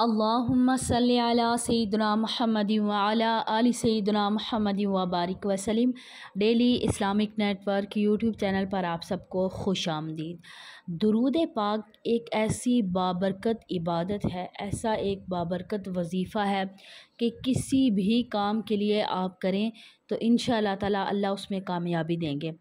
अल्लाहुम्मा सैदना महमद वाला आल सैदना महमद वबारक वसलम daily Islamic network YouTube channel पर आप सबको खुश आमदीद दरूद पाक एक ऐसी बाबरकत इबादत है ऐसा एक बाबरकत वजीफ़ा है कि किसी भी काम के लिए आप करें तो इन तला अल्लाह उसमें कामयाबी देंगे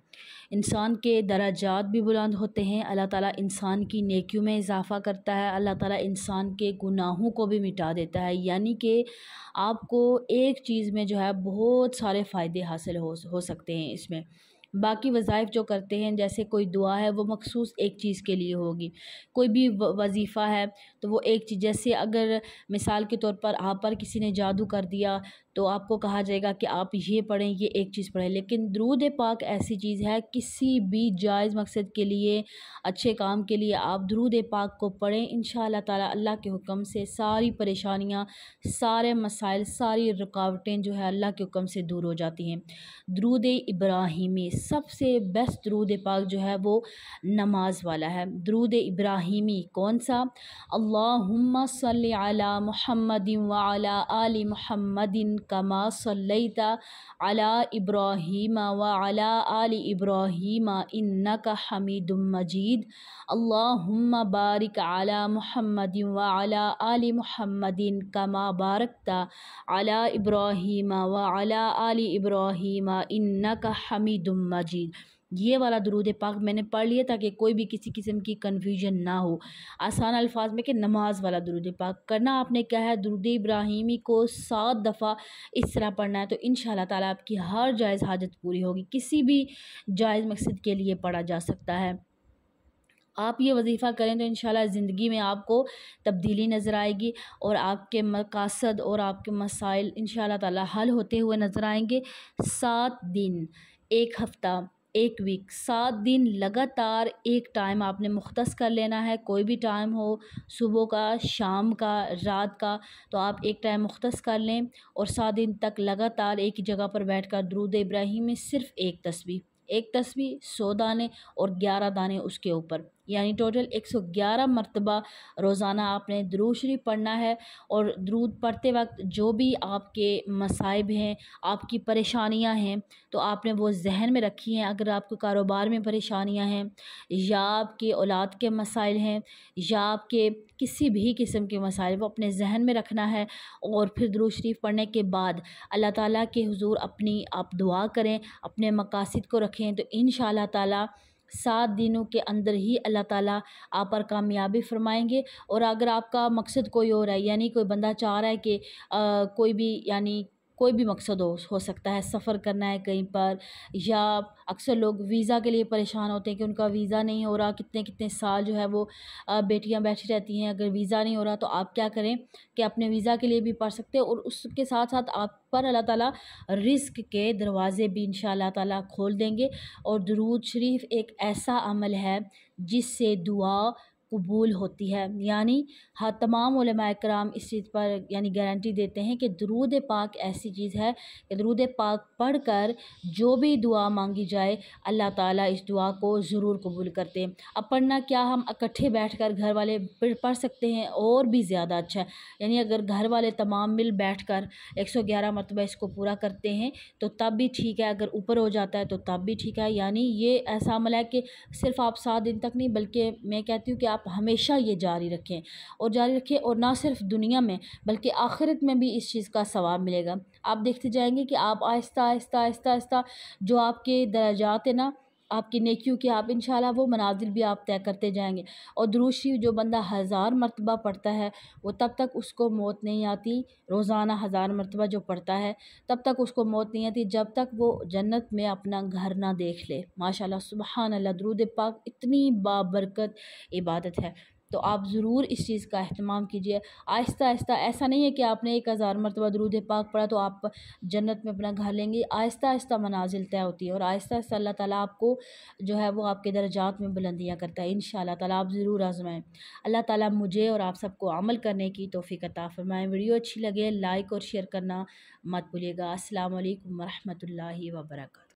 इंसान के दराजात भी बुलंद होते हैं अल्लाह ताला इंसान की नेकियों में इजाफ़ा करता है अल्लाह ताला इंसान के गुनाहों को भी मिटा देता है यानी कि आपको एक चीज़ में जो है बहुत सारे फ़ायदे हासिल हो हो सकते हैं इसमें बाकी वज़ाइफ जो करते हैं जैसे कोई दुआ है वो मखसूस एक चीज़ के लिए होगी कोई भी वजीफ़ा है तो वो एक चीज़ जैसे अगर मिसाल के तौर पर आप पर किसी ने जादू कर दिया तो आपको कहा जाएगा कि आप ये पढ़ें ये एक चीज़ पढ़ें लेकिन दरूद पाक ऐसी चीज़ है किसी भी जायज़ मकसद के लिए अच्छे काम के लिए आप दरूद पाक को पढ़ें इन ताला अल्लाह के हुक्म से सारी परेशानियाँ सारे मसाइल सारी रुकावटें जो है अल्लाह के हुक्म से दूर हो जाती हैं दरूद इब्राहिमी सबसे बेस्ट दरूद पाक जो है वो नमाज वाला है दरूद इब्राहिमी कौन सा अल्लाहुम्मा सल्ली अला मुहम्मदिन व अला आल कमा सल्लैता अला इब्राहिम व अला आल इब्राहिम इन्नका हमीदुम मजीद अल्लाहुम्मा बारिक अला मुहम्मदिन व अला आल मुहम्मदिन कमा बारकता अला इब्राहिम व अला आल इब्राहिम इन्नका हमीदुम मजीद ये वाला दरूद पाक मैंने पढ़ लिया ताकि कोई भी किसी किस्म की कन्फ्यूजन ना हो आसान अल्फाज में कि नमाज वाला दरूद पाक करना आपने क्या है दरूद इब्राहिमी को सात दफ़ा इस तरह पढ़ना है तो इन ताला आपकी हर जायज़ हाजत पूरी होगी किसी भी जायज़ मकसद के लिए पढ़ा जा सकता है आप ये वजीफ़ा करें तो इन ज़िंदगी में आपको तब्दीली नज़र आएगी और आपके मकासद और आपके मसाइल इन ताला होते हुए नज़र आएंगे सात दिन एक हफ़्ता एक वीक सात दिन लगातार एक टाइम आपने मुख्त कर लेना है कोई भी टाइम हो सुबह का शाम का रात का तो आप एक टाइम मुख्त कर लें और सात दिन तक लगातार एक ही जगह पर बैठ कर दरूद इब्राहिम में सिर्फ़ एक तस्वीर एक तस्वीर सौ दाने और ग्यारह दाने उसके ऊपर यानी टोटल 111 मरतबा रोज़ाना आपने दरूद शरीफ पढ़ना है और दरूद पढ़ते वक्त जो भी आपके मसाइब हैं आपकी परेशानियां हैं तो आपने वो जहन में रखी हैं अगर आपको कारोबार में परेशानियां हैं या आपके औलाद के मसाइल हैं या आपके किसी भी किस्म के मसाइल वो अपने जहन में रखना है और फिर दरूद शरीफ पढ़ने के बाद अल्लाह ताला के हुजूर अपनी आप दुआ करें अपने मकासद को रखें तो इन ताला सात दिनों के अंदर ही अल्लाह ताला आप पर कामयाबी फरमाएंगे और अगर आपका मकसद कोई और है यानी कोई बंदा चाह रहा है कि कोई भी यानी कोई भी मकसद हो हो सकता है सफ़र करना है कहीं पर या अक्सर लोग वीज़ा के लिए परेशान होते हैं कि उनका वीज़ा नहीं हो रहा कितने कितने साल जो है वो बेटियां बैठी रहती हैं अगर वीज़ा नहीं हो रहा तो आप क्या करें कि अपने वीज़ा के लिए भी पढ़ सकते हैं और उसके साथ साथ आप पर अल्लाह ताला रिस्क के दरवाज़े भी इन ताला खोल देंगे और दरूद शरीफ एक ऐसा अमल है जिससे दुआ कबूल होती है यानी हाँ तमाम कराम इस चीज़ पर यानी गारंटी देते हैं कि दरूद पाक ऐसी चीज़ है कि दरूद पाक पढ़ कर जो भी दुआ मांगी जाए अल्लाह ताला इस दुआ को ज़रूर कबूल करते हैं अब पढ़ना क्या हम इकट्ठे बैठ कर घर वाले पढ़ सकते हैं और भी ज़्यादा अच्छा है यानी अगर घर वाले तमाम मिल बैठ कर एक सौ ग्यारह मरतबा इसको पूरा करते हैं तो तब भी ठीक है अगर ऊपर हो जाता है तो तब भी ठीक है यानी ये ऐसा अमल है कि सिर्फ आप सात दिन तक नहीं बल्कि मैं कहती हूँ कि आप आप हमेशा ये जारी रखें और जारी रखें और ना सिर्फ दुनिया में बल्कि आखिरत में भी इस चीज़ का सवाब मिलेगा आप देखते जाएंगे कि आप आहिस्ता आहिस्ता आहिस्ता आहिस्ता जो आपके दर्जात हैं ना आपकी नेकियों की आप इंशाल्लाह वो मनाजिल भी आप तय करते जाएंगे और दरूशी जो बंदा हज़ार मरतबा पढ़ता है वो तब तक उसको मौत नहीं आती रोज़ाना हज़ार मरतबा जो पढ़ता है तब तक उसको मौत नहीं आती जब तक वो जन्नत में अपना घर ना देख ले माशा सुबहान अल्लाह पाक इतनी बाबरकत इबादत है तो आप ज़रूर इस चीज़ का अहतमाम कीजिए आहिस्ता आहिस्ता ऐसा नहीं है कि आपने एक हज़ार मरतबा दरूद पाक पढ़ा तो आप जन्नत में अपना घर लेंगे आहिस्ता आहिस्ता मनाजिल तय होती है और आहिस्ता आहिस्ता अल्लाह ताला आपको जो है वो आपके दर्जात में बुलंदियाँ करता है इन ताला आप ज़रूर आजमाएँ अल्लाह ताला मुझे और आप सबको अमल करने की तोफ़ी अता फ़रमाएँ वीडियो अच्छी लगे लाइक और शेयर करना मत भूलिएगा असल वरहमल वर्क